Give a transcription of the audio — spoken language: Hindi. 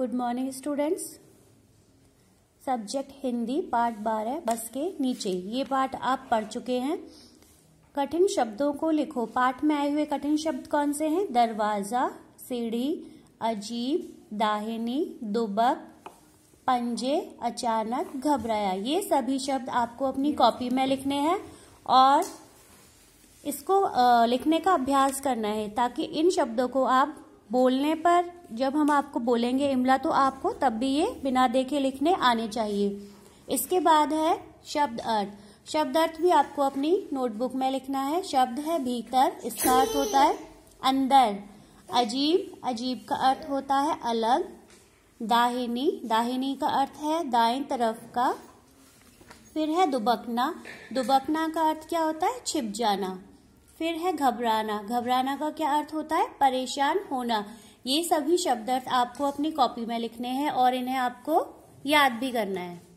good morning students subject Hindi part बारह बस के नीचे ये पार्ट आप पढ़ चुके हैं कठिन शब्दों को लिखो पाठ में आए हुए कठिन शब्द कौन से हैं दरवाज़ा सीढ़ी अजीब दाहिनी दुबक पंजे अचानक घबराया ये सभी शब्द आपको अपनी कॉपी में लिखने हैं और इसको लिखने का अभ्यास करना है ताकि इन शब्दों को आप बोलने पर जब हम आपको बोलेंगे इमला तो आपको तब भी ये बिना देखे लिखने आने चाहिए इसके बाद है शब्द अर्थ शब्द अर्थ भी आपको अपनी नोटबुक में लिखना है शब्द है भीतर इसका अर्थ होता है अंदर अजीब अजीब का अर्थ होता है अलग दाहिनी दाहिनी का अर्थ है दाएं तरफ का फिर है दुबकना दुबकना का अर्थ क्या होता है छिप जाना फिर है घबराना घबराना का क्या अर्थ होता है परेशान होना ये सभी शब्द अर्थ आपको अपनी कॉपी में लिखने हैं और इन्हें आपको याद भी करना है